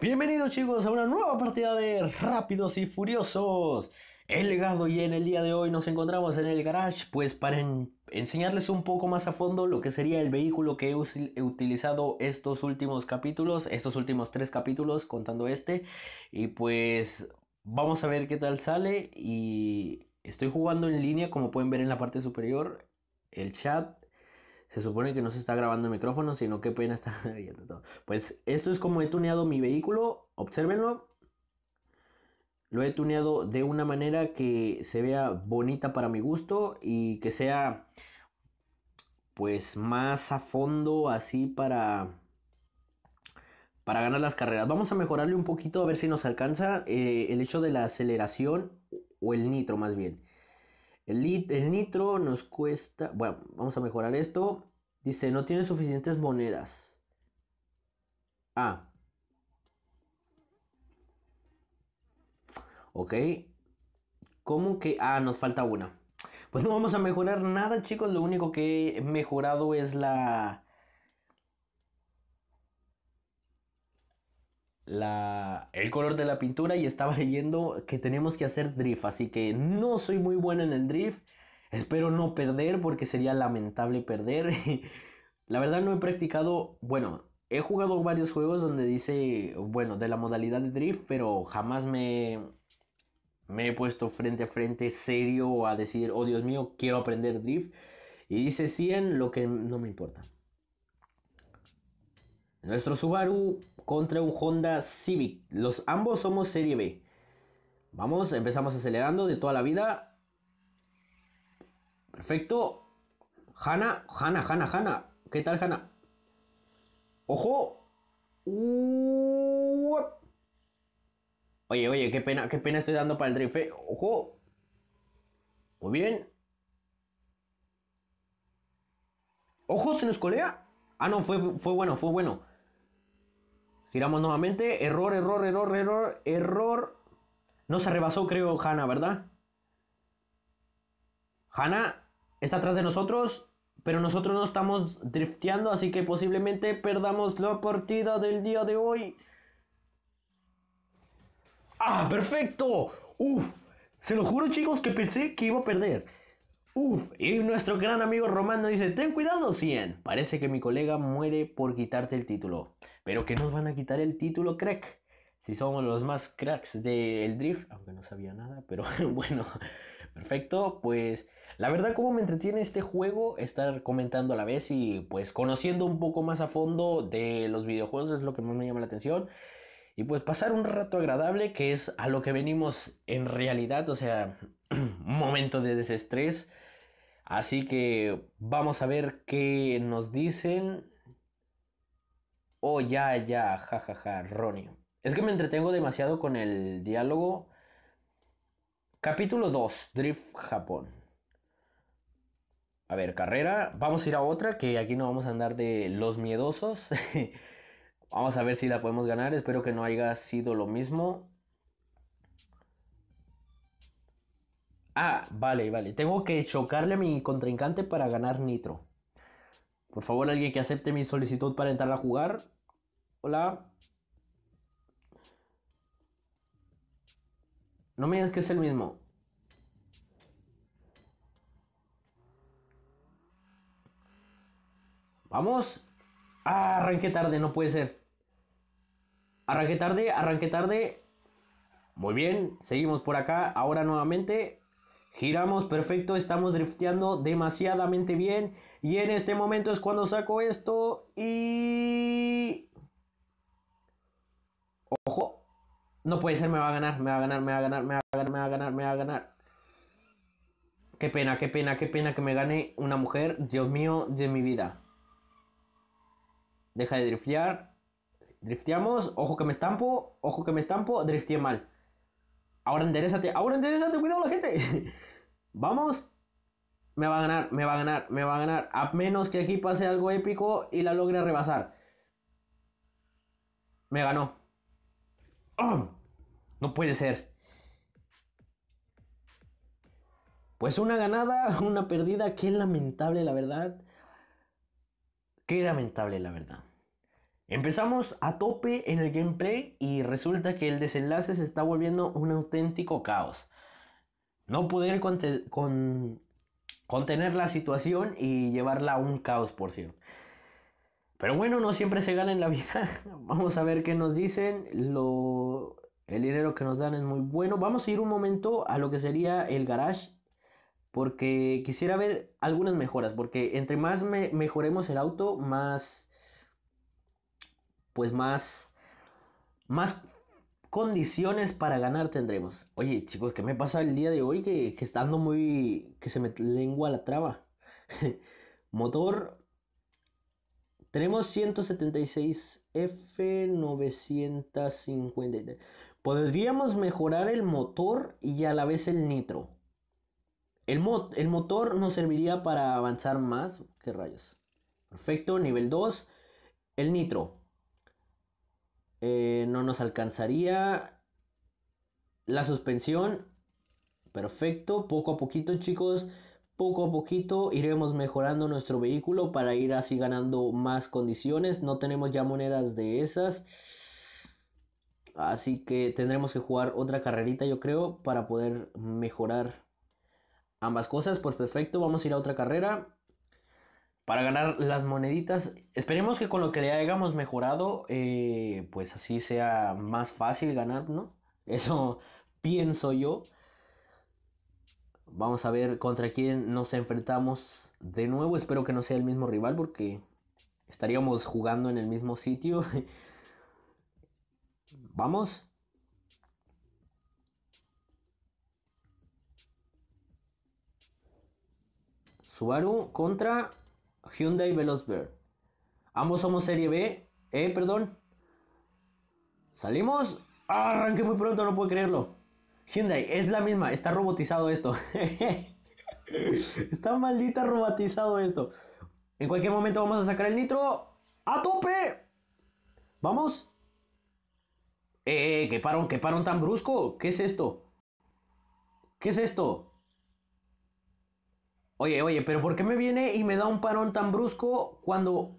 Bienvenidos chicos a una nueva partida de Rápidos y Furiosos. El legado y en el día de hoy nos encontramos en el garage pues para enseñarles un poco más a fondo lo que sería el vehículo que he, he, utilizado estos últimos capítulos, estos últimos tres capítulos contando este y pues vamos a ver qué tal sale y estoy jugando en línea como pueden ver en la parte superior el chat se supone que no se está grabando el micrófono, sino que pena estar viendo todo. Pues esto es como he tuneado mi vehículo, observenlo. Lo he tuneado de una manera que se vea bonita para mi gusto y que sea pues más a fondo así para para ganar las carreras. Vamos a mejorarle un poquito a ver si nos alcanza eh, el hecho de la aceleración o el nitro más bien. El, nitro nos cuesta... Bueno, vamos a mejorar esto. Dice, no tiene suficientes monedas. Ah. Ok. ¿Cómo que...? Ah, nos falta una. Pues no vamos a mejorar nada, chicos. Lo único que he mejorado es la la, el color de la pintura y estaba leyendo que tenemos que hacer drift. Así que no soy muy bueno en el drift. Espero no perder porque sería lamentable perder. la verdad no he practicado, bueno, he jugado varios juegos donde dice, bueno, de la modalidad de drift, pero jamás me, me he puesto frente a frente serio a decir, oh Dios mío, quiero aprender drift. Y dice 100, lo que no me importa. Nuestro Subaru contra un Honda Civic. Los ambos somos serie B. Vamos, empezamos acelerando de toda la vida. Perfecto. Hanna, Hanna, Hanna, Hanna. ¿Qué tal, Hanna? ¡Ojo! Oye, oye, qué pena, qué pena estoy dando para el drift. Eh. ¡Ojo! Muy bien. ¡Ojo! Se nos colea. Ah, no, fue, fue bueno, fue bueno. Giramos nuevamente. Error, error, error, error, error. No se rebasó, creo, Hanna, ¿verdad? Hanna está atrás de nosotros. Pero nosotros no estamos drifteando, así que posiblemente perdamos la partida del día de hoy. ¡Ah, perfecto! ¡Uf! Se lo juro, chicos, que pensé que iba a perder y nuestro gran amigo Romano dice, ten cuidado 100, parece que mi colega muere por quitarte el título. Pero que nos van a quitar el título, crack. Si somos los más cracks del drift, aunque no sabía nada, pero bueno, perfecto. Pues la verdad como me entretiene este juego, estar comentando a la vez y pues conociendo un poco más a fondo de los videojuegos es lo que más me llama la atención. Y pues pasar un rato agradable que es a lo que venimos en realidad, o sea, un momento de desestrés Así que vamos a ver qué nos dicen. Oh, ya, ya, jajaja, ja, ja, Ronnie. Es que me entretengo demasiado con el diálogo. Capítulo 2, Drift Japón. A ver, carrera. Vamos a ir a otra, que aquí no vamos a andar de los miedosos. vamos a ver si la podemos ganar. Espero que no haya sido lo mismo. Ah, vale, vale. Tengo que chocarle a mi contrincante para ganar nitro. Por favor, alguien que acepte mi solicitud para entrar a jugar. Hola. No me digas que es el mismo. Vamos. Ah, arranqué tarde, no puede ser. Arranqué tarde, arranque tarde. Muy bien, seguimos por acá. Ahora nuevamente Giramos perfecto, estamos drifteando demasiadamente bien. Y en este momento es cuando saco esto y... Ojo, no puede ser, me va a ganar, me va a ganar, me va a ganar, me va a ganar, me va a ganar, a ganar. Qué pena, qué pena, qué pena que me gane una mujer, Dios mío, de mi vida. Deja de driftear. Drifteamos, ojo que me estampo, ojo que me estampo, drifteé mal. Ahora enderezate, ahora enderezate, cuidado la gente. vamos, me va a ganar, me va a ganar, me va a ganar. A menos que aquí pase algo épico y la logre rebasar. Me ganó. ¡Ah! No puede ser. Pues una ganada, una perdida. Qué lamentable, la verdad. Qué lamentable, la verdad. Empezamos a tope en el gameplay y resulta que el desenlace se está volviendo un auténtico caos no poder con contener la situación y llevarla a un caos, por cierto. Pero bueno, no siempre se gana en la vida. Vamos a ver qué nos dicen. el dinero que nos dan es muy bueno. Vamos a ir un momento a lo que sería el garage. Porque quisiera ver algunas mejoras. Porque entre más mejoremos el auto, más... Pues más... Más condiciones para ganar tendremos. Oye, chicos, ¿qué me pasa el día de hoy? Que, que estando muy. que se me lengua la traba. Motor. Tenemos 176 F953. Podríamos mejorar el motor y a la vez el nitro. El, el motor nos serviría para avanzar más. ¿Qué rayos? Perfecto, nivel 2. El nitro. Eh, no nos alcanzaría. La suspensión, perfecto. Poco a poquito, chicos, poco a poquito iremos mejorando nuestro vehículo para ir así ganando más condiciones. No tenemos ya monedas de esas. Así que tendremos que jugar otra carrerita, yo creo, para poder mejorar ambas cosas. Pues perfecto, vamos a ir a otra carrera para ganar las moneditas. Esperemos que con lo que le hagamos mejorado, eh, pues así sea más fácil ganar, ¿no? Eso pienso yo. Vamos a ver contra quién nos enfrentamos de nuevo. Espero que no sea el mismo rival porque estaríamos jugando en el mismo sitio. Vamos. Subaru contra Hyundai Veloz Ambos somos serie B, eh, perdón. Salimos. arranqué muy pronto, no puedo creerlo. Hyundai, es la misma, está robotizado esto. está maldita robotizado esto. En cualquier momento vamos a sacar el nitro. ¡A tope! ¡Vamos! Eh, eh, qué parón, qué parón tan brusco. ¿Qué es esto? ¿Qué es esto? Oye, oye, pero ¿por qué me viene y me da un parón tan brusco cuando...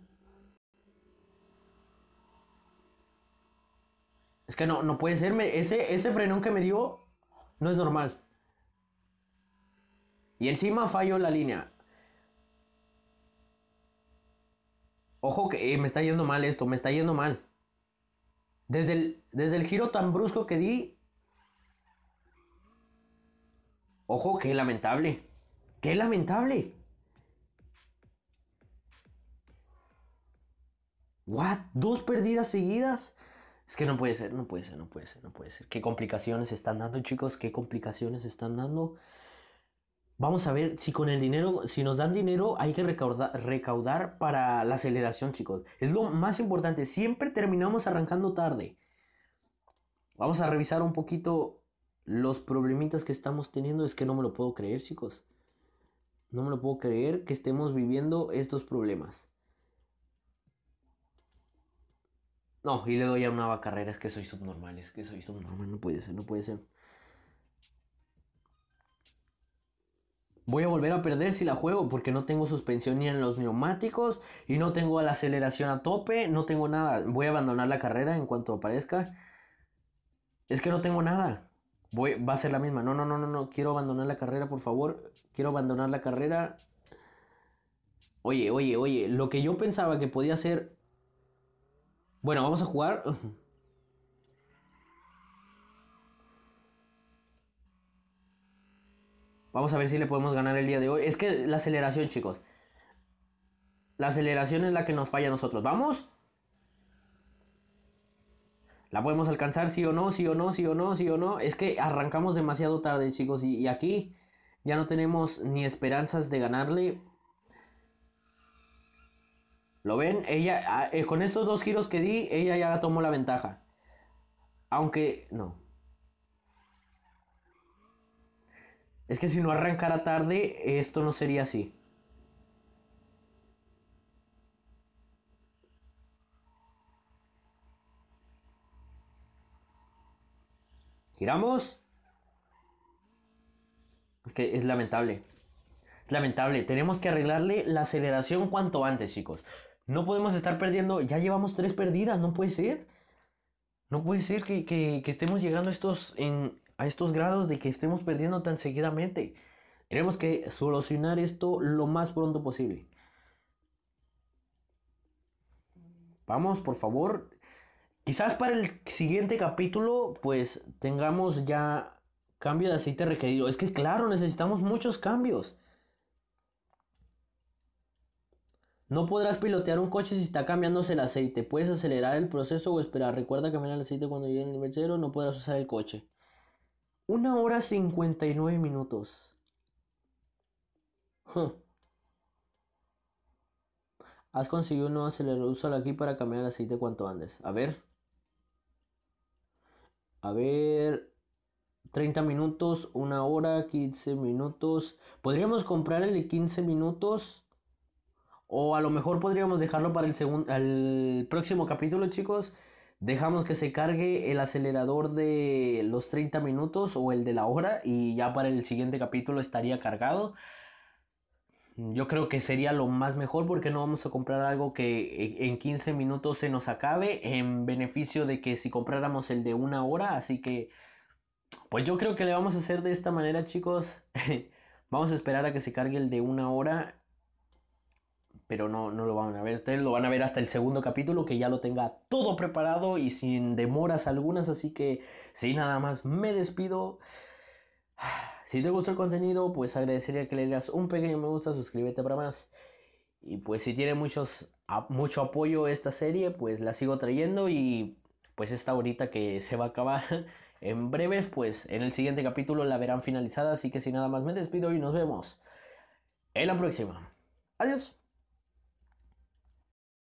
Es que no, no puede ser, ese, ese frenón que me dio no es normal. Y encima falló la línea. Ojo que eh, me está yendo mal esto, me está yendo mal. Desde el, desde el giro tan brusco que di... Ojo que lamentable. ¡Qué lamentable! ¿What? ¿Dos perdidas seguidas? Es que no puede ser, no puede ser, no puede ser, no puede ser. ¿Qué complicaciones están dando, chicos? ¿Qué complicaciones están dando? Vamos a ver si con el dinero, si nos dan dinero, hay que recaudar, recaudar para la aceleración, chicos. Es lo más importante. Siempre terminamos arrancando tarde. Vamos a revisar un poquito los problemitas que estamos teniendo. Es que no me lo puedo creer, chicos. No me lo puedo creer que estemos viviendo estos problemas. No, y le doy a una carrera es que soy subnormal, es que soy subnormal, no puede ser, no puede ser. Voy a volver a perder si la juego porque no tengo suspensión ni en los neumáticos y no tengo la aceleración a tope, no tengo nada. Voy a abandonar la carrera en cuanto aparezca. Es que no tengo nada voy, va a ser la misma. No, no, no, no, no, quiero abandonar la carrera, por favor. Quiero abandonar la carrera. Oye, oye, oye, lo que yo pensaba que podía ser... Bueno, vamos a jugar. Vamos a ver si le podemos ganar el día de hoy. Es que la aceleración, chicos. La aceleración es la que nos falla a nosotros. ¡Vamos! ¿La podemos alcanzar sí o no, sí o no, sí o no, sí o no? Es que arrancamos demasiado tarde, chicos, y, aquí ya no tenemos ni esperanzas de ganarle. ¿Lo ven? Ella, ah, eh, con estos dos giros que di, ella ya tomó la ventaja. Aunque, no. Es que si no arrancara tarde, esto no sería así. Giramos. Es que es lamentable. Es lamentable. Tenemos que arreglarle la aceleración cuanto antes, chicos. No podemos estar perdiendo. Ya llevamos tres perdidas, no puede ser. No puede ser que, estemos llegando a estos, a estos grados de que estemos perdiendo tan seguidamente. Tenemos que solucionar esto lo más pronto posible. Vamos, por favor. Quizás para el siguiente capítulo, pues tengamos ya cambio de aceite requerido. Es que claro, necesitamos muchos cambios. No podrás pilotear un coche si está cambiándose el aceite. Puedes acelerar el proceso o esperar. Recuerda cambiar el aceite cuando llegue el nivel No podrás usar el coche. Una hora 59 minutos. Has conseguido un nuevo acelerador. Úsalo aquí para cambiar el aceite cuanto antes. A ver. A ver, 30 minutos, una hora, 15 minutos. Podríamos comprar el de 15 minutos. O a lo mejor podríamos dejarlo para el segundo, al próximo capítulo, chicos. Dejamos que se cargue el acelerador de los 30 minutos o el de la hora y ya para el siguiente capítulo estaría cargado. Mm, yo creo que sería lo más mejor porque no vamos a comprar algo que e, en 15 minutos se nos acabe en beneficio de que si compráramos el de una hora. Así que, pues yo creo que le vamos a hacer de esta manera, chicos. vamos a esperar a que se cargue el de una hora. Pero no, no lo van a ver. Ustedes lo van a ver hasta el segundo capítulo que ya lo tenga todo preparado y sin demoras algunas. Así que, sí, nada más, me despido. Ah. Si te gusta el contenido, pues agradecería que le dieras un pequeño me gusta, suscríbete para más. Y pues si tiene muchos, mucho apoyo esta serie, pues la sigo trayendo y pues esta ahorita que se va a acabar en breves, pues en el siguiente capítulo la verán finalizada. Así que si nada más me despido y nos vemos en la próxima. Adiós.